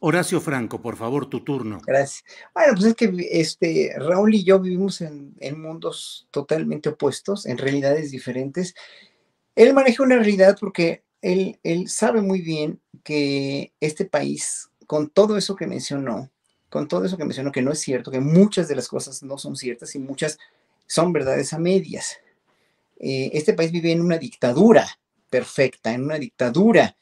Horacio Franco, por favor, tu turno. Gracias. Bueno, pues es que este, Raúl y yo vivimos en, mundos totalmente opuestos, en realidades diferentes. Él maneja una realidad porque él, sabe muy bien que este país, con todo eso que mencionó, con todo eso que mencionó, que no es cierto, que muchas de las cosas no son ciertas y muchas son verdades a medias. Eh, este país vive en una dictadura perfecta, en una dictadura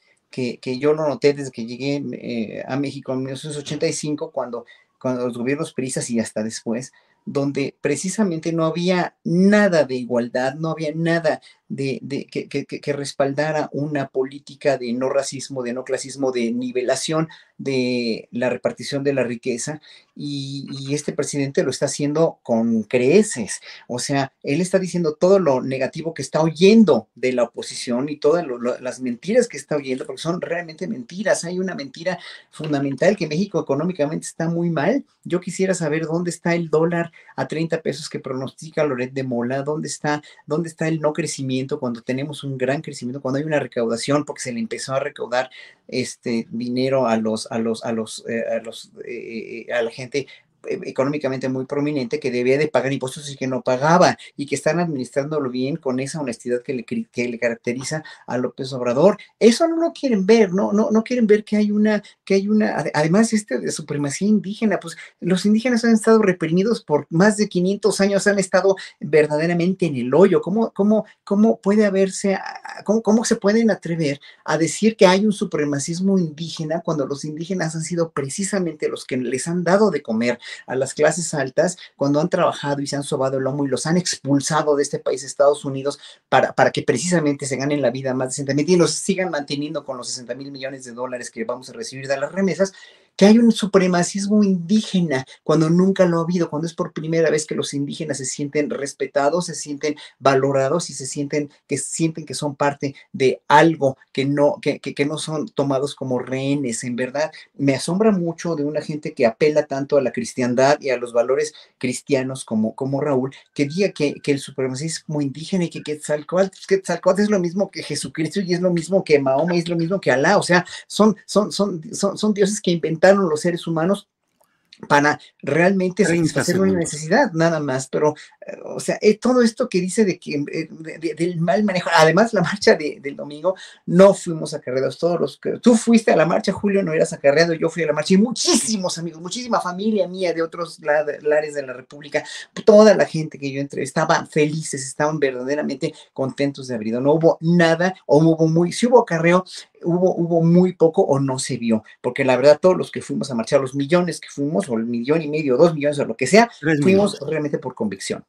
que, yo lo noté desde que llegué eh, a México en 1985, cuando, cuando los gobiernos prisas y hasta después, donde precisamente no había nada de igualdad, no había nada de, que, que, respaldara una política de no racismo, de no clasismo, de nivelación de la repartición de la riqueza y, este presidente lo está haciendo con creces. O sea, él está diciendo todo lo negativo que está oyendo de la oposición y todas las mentiras que está oyendo, porque son realmente mentiras. Hay una mentira fundamental que México económicamente está muy mal. Yo quisiera saber dónde está el dólar a 30 pesos que pronostica Loret de Mola, dónde está, dónde está el no crecimiento cuando tenemos un gran crecimiento, cuando hay una recaudación, porque se le empezó a recaudar este dinero a los, a los, a los, eh, eh, eh, a la gente Em, económicamente muy prominente que debía de pagar impuestos y que no pagaba y que están administrándolo bien con esa honestidad que le, que le caracteriza a López Obrador. Eso no lo quieren ver, no, no, no quieren ver que hay una, que hay una, además este de supremacía indígena, pues los indígenas han estado reprimidos por más de 500 años, han estado verdaderamente en el hoyo. ¿Cómo, cómo, cómo puede haberse, cómo, cómo se pueden atrever a decir que hay un supremacismo indígena cuando los indígenas han sido precisamente los que les han dado de comer, a las clases altas cuando han trabajado y se han sobado el lomo y los han expulsado de este país, Estados Unidos, para, para que precisamente se ganen la vida más decentemente y los sigan manteniendo con los 60 mil millones de dólares que vamos a recibir de las remesas que hay un supremacismo indígena cuando nunca lo ha habido, cuando es por primera vez que los indígenas se sienten respetados, se sienten valorados y se sienten que sienten que son parte de algo que no, que, que, no son tomados como rehenes. En verdad, me asombra mucho de una gente que apela tanto a la cristiandad y a los valores cristianos como, como Raúl, que diga que, que el supremacismo indígena y que Quetzalcoatl, pues, es lo mismo que Jesucristo y es lo mismo que Mahoma y es lo mismo que Alá. O sea, son, son, son, son, son dioses que inventaron los seres humanos para realmente satisfacer una necesidad, nada más, pero o sea, eh, todo esto que dice de que eh, del mal manejo, además la marcha del domingo, no fuimos acarreados todos los tú fuiste a la marcha, Julio, no eras acarreado, yo fui a la marcha y muchísimos amigos, muchísima familia mía de otros lares de la República, toda la gente que yo entrevistaba estaban felices, estaban verdaderamente contentos de haber ido, no hubo nada, o hubo muy, si hubo acarreo, Hubo, hubo, muy poco o no se vio, porque la verdad todos los que fuimos a marchar, los millones que fuimos, o el millón y medio, dos millones o lo que sea, fuimos realmente por convicción.